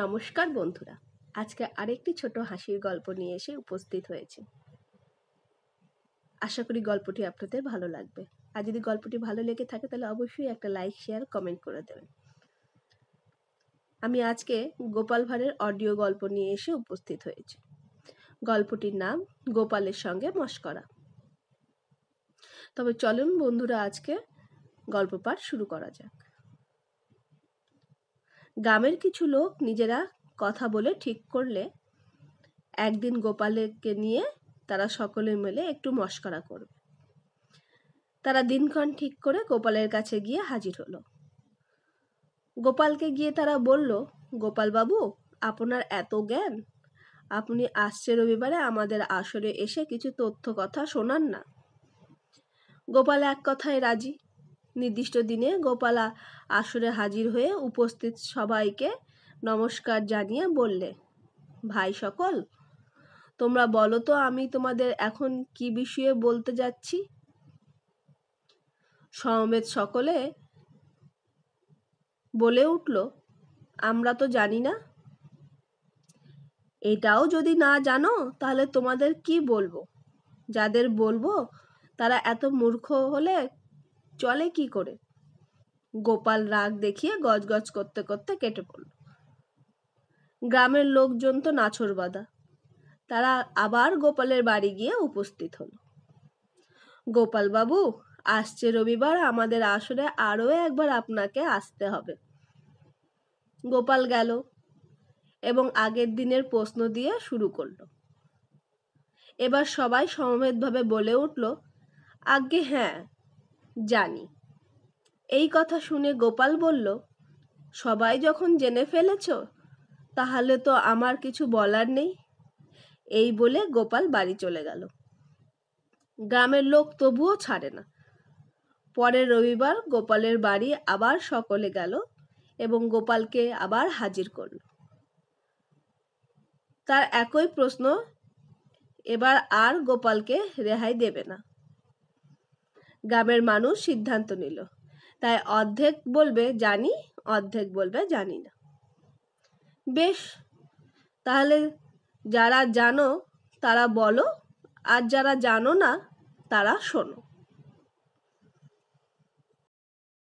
নমস্কার বন্ধুরা আজকে আরেকটি ছোট হাসির গল্প নিয়ে এসে উপস্থিত হয়েছে আশা করি গল্পটি আপনাদের ভালো লাগবে আর যদি গল্পটি ভালো লেগে থাকে তাহলে অবশ্যই একটা লাইক শেয়ার কমেন্ট করে দেবেন আমি আজকে গোপাল ভাঁড়ের অডিও গল্প নিয়ে এসে উপস্থিত হয়েছি গল্পটির নাম গোপালের সঙ্গে মস্করা তবে চলুন বন্ধুরা আজকে গল্প পাঠ শুরু করা যাক গ্রামের কিছু লোক নিজেরা কথা বলে ঠিক করলে একদিন গোপালকে নিয়ে তারা সকলে মিলে একটু মস্করা করবে তারা দিনক্ষণ ঠিক করে গোপালের কাছে গিয়ে হাজির হলো গোপালকে গিয়ে তারা বলল গোপালবাবু আপনার এত জ্ঞান আপনি আসছে রবিবারে আমাদের আসরে এসে কিছু তথ্য কথা শোনান না গোপাল এক কথায় রাজি নির্দিষ্ট দিনে গোপালা আসরে হাজির হয়ে উপস্থিত সবাইকে নমস্কার জানিয়ে বললে ভাই সকল তোমরা বলো তো আমি তোমাদের এখন কি বিষয়ে বলতে যাচ্ছি সমবেত সকলে বলে উঠল আমরা তো জানি না এটাও যদি না জানো তাহলে তোমাদের কি বলবো যাদের বলবো তারা এত মূর্খ হলে চলে কি করে গোপাল রাগ দেখিয়ে গজগজ করতে করতে কেটে পড়ল গ্রামের লোকজন তো নাছর বাঁধা তারা আবার গোপালের বাড়ি গিয়ে উপস্থিত হল গোপাল বাবু আসছে রবিবার আমাদের আসরে আরও একবার আপনাকে আসতে হবে গোপাল গেল এবং আগের দিনের প্রশ্ন দিয়ে শুরু করল এবার সবাই সমবেতভাবে বলে উঠল আজ্ঞে হ্যাঁ জানি এই কথা শুনে গোপাল বলল সবাই যখন জেনে ফেলেছ তাহলে তো আমার কিছু বলার নেই এই বলে গোপাল বাড়ি চলে গেল গ্রামের লোক তবুও ছাড়ে না পরের রবিবার গোপালের বাড়ি আবার সকলে গেল এবং গোপালকে আবার হাজির করল তার একই প্রশ্ন এবার আর গোপালকে রেহাই দেবে না গ্রামের মানুষ সিদ্ধান্ত নিল তাই অর্ধেক বলবে জানি অর্ধেক বলবে জানি না বেশ তাহলে যারা জানো তারা বলো আর যারা জানো না তারা শোনো